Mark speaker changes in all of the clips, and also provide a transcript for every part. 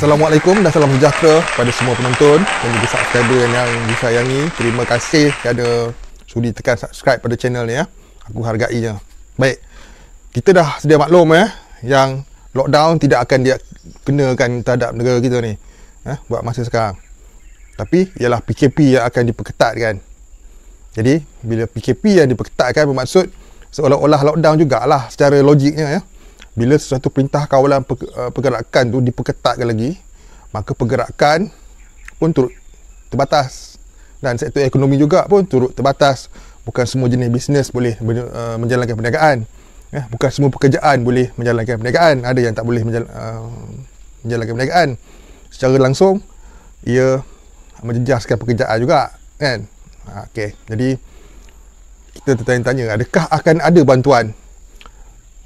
Speaker 1: Assalamualaikum dan salam sejahtera kepada semua penonton dan juga subscriber yang disayangi. Terima kasih kerana sudi tekan subscribe pada channel ni ya. Aku hargainya. Baik. Kita dah sedia maklum ya yang lockdown tidak akan dia kenakan terhadap negara kita ni. Ya, buat masa sekarang. Tapi ialah PKP yang akan diperketatkan. Jadi bila PKP yang diperketatkan bermaksud seolah-olah lockdown jugalah secara logiknya ya bila sesuatu perintah kawalan uh, pergerakan tu diperketatkan lagi maka pergerakan pun turut terbatas dan sektor ekonomi juga pun turut terbatas bukan semua jenis bisnes boleh uh, menjalankan perniagaan eh, bukan semua pekerjaan boleh menjalankan perniagaan ada yang tak boleh uh, menjalankan perniagaan secara langsung ia menjejaskan pekerjaan juga kan ha, okey jadi kita tertanya-tanya adakah akan ada bantuan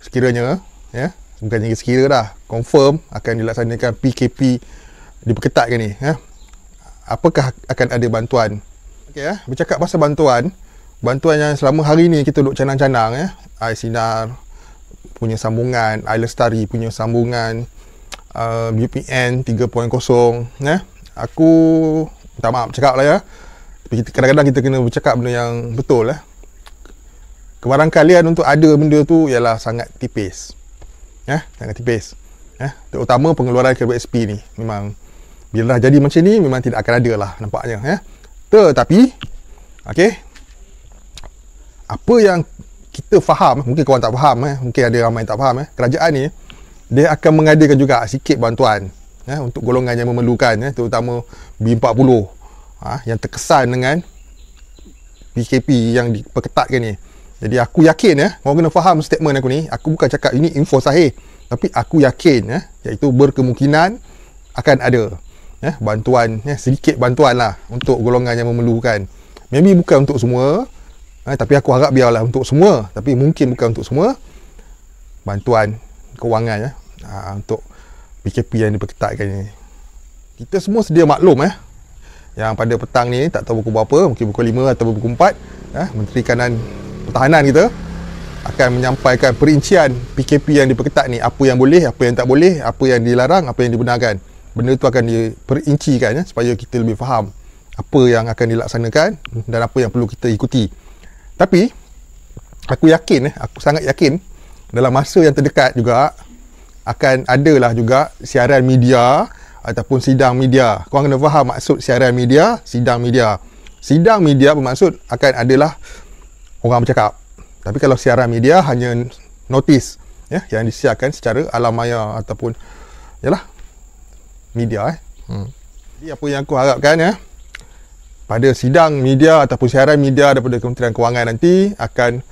Speaker 1: sekiranya ya yeah? bukan jangka sekira dah confirm akan dilaksanakan PKP diperketatkan ni ya apakah akan ada bantuan okey ya bercakap pasal bantuan bantuan yang selama hari ni kita duk canang-canang ya air sinar punya sambungan air lestari punya sambungan VPN uh, 3.0 ya aku tak maaf cakap lah ya tapi kadang-kadang kita kena bercakap benda yang betul ya kebarangkalian untuk ada benda tu ialah sangat tipis ya jangan tipis ya eh, terutama pengeluaran kereta SP ni memang bila dah jadi macam ni memang tidak akan ada lah nampaknya ya tetapi okay, apa yang kita faham mungkin korang tak faham eh mungkin ada ramai yang tak faham eh kerajaan ni dia akan mengadakan juga sikit bantuan eh untuk golongan yang memerlukan eh terutama B40 ah yang terkesan dengan PKP yang diperketatkan ni jadi aku yakin ya, eh, korang kena faham statement aku ni. Aku bukan cakap ini info sahih. Tapi aku yakin ya, iaitu berkemungkinan akan ada ya, bantuan, ya, sedikit bantuan lah untuk golongan yang memerlukan. Maybe bukan untuk semua. Ya, tapi aku harap biarlah untuk semua. Tapi mungkin bukan untuk semua. Bantuan kewangan ya, untuk PKP yang diperketatkan ni. Kita semua sedia maklum ya. Yang pada petang ni tak tahu buku berapa. Mungkin buku 5 atau buku 4. Ya, Menteri Kanan pertahanan kita akan menyampaikan perincian PKP yang diperketat ni apa yang boleh apa yang tak boleh apa yang dilarang apa yang dibenarkan benda tu akan diperincikan ya, supaya kita lebih faham apa yang akan dilaksanakan dan apa yang perlu kita ikuti tapi aku yakin ya, aku sangat yakin dalam masa yang terdekat juga akan adalah juga siaran media ataupun sidang media korang kena faham maksud siaran media sidang media sidang media bermaksud akan adalah orang bercakap. Tapi kalau siaran media hanya notis ya yang disiarkan secara alam maya ataupun yalah media eh. Hmm. Jadi apa yang aku harapkan ya pada sidang media ataupun siaran media daripada Kementerian Kewangan nanti akan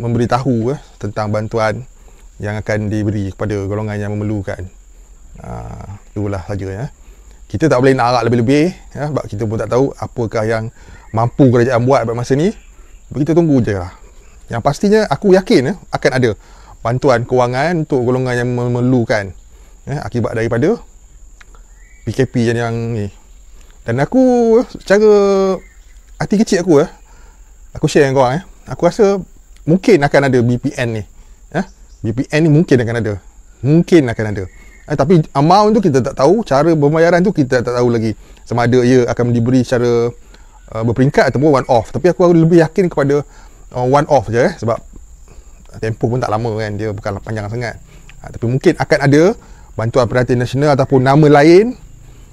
Speaker 1: memberitahu eh, tentang bantuan yang akan diberi kepada golongan yang memerlukan. Ah, itulah sahaja. ya. Kita tak boleh nak harap lebih-lebih ya sebab kita pun tak tahu apakah yang mampu kerajaan buat pada masa ni kita tunggu je lah yang pastinya aku yakin eh, akan ada bantuan kewangan untuk golongan yang memerlukan eh, akibat daripada PKP yang, yang ni dan aku eh, secara hati kecil aku eh, aku share dengan korang eh, aku rasa mungkin akan ada BPN ni eh, BPN ni mungkin akan ada mungkin akan ada eh, tapi amount tu kita tak tahu cara pembayaran tu kita tak tahu lagi sama ada ia akan diberi secara Uh, berperingkat ataupun one off tapi aku lebih yakin kepada uh, one off je eh sebab tempoh pun tak lama kan dia bukan panjang sangat ha, tapi mungkin akan ada bantuan perhatian nasional ataupun nama lain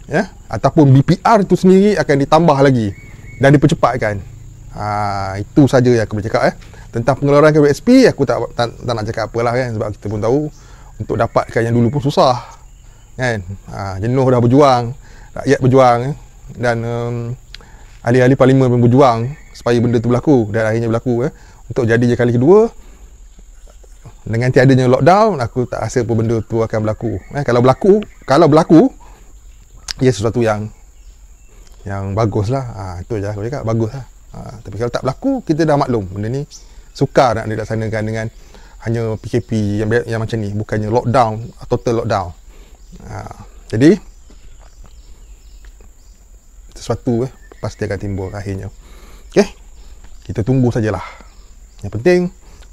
Speaker 1: ya yeah, ataupun BPR tu sendiri akan ditambah lagi dan dipercepatkan ha, itu saja yang aku boleh cakap eh tentang pengeluaran KWSP aku tak, tak, tak nak cakap apalah kan sebab kita pun tahu untuk dapatkan yang dulu pun susah kan ha, jenuh dah berjuang rakyat berjuang eh. dan um, ahli-ahli parlimen pun berjuang supaya benda tu berlaku dan akhirnya berlaku eh. untuk jadi je kali kedua dengan tiadanya lockdown aku tak rasa pun benda tu akan berlaku eh, kalau berlaku kalau berlaku ia sesuatu yang yang bagus lah ha, itu je lah aku cakap bagus lah ha, tapi kalau tak berlaku kita dah maklum benda ni sukar nak dilaksanakan dengan hanya PKP yang, yang macam ni bukannya lockdown total lockdown ha, jadi sesuatu eh, pasti akan timbul akhirnya okey kita tunggu sajalah yang penting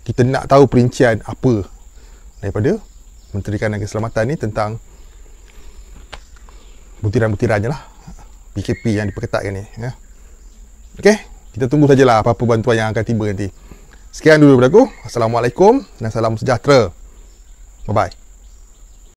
Speaker 1: kita nak tahu perincian apa daripada Menteri Kanan Keselamatan ni tentang butiran butirannya lah PKP yang diperketatkan ni ya. ok kita tunggu sajalah apa-apa bantuan yang akan tiba nanti sekian dulu daripada aku Assalamualaikum dan salam sejahtera bye-bye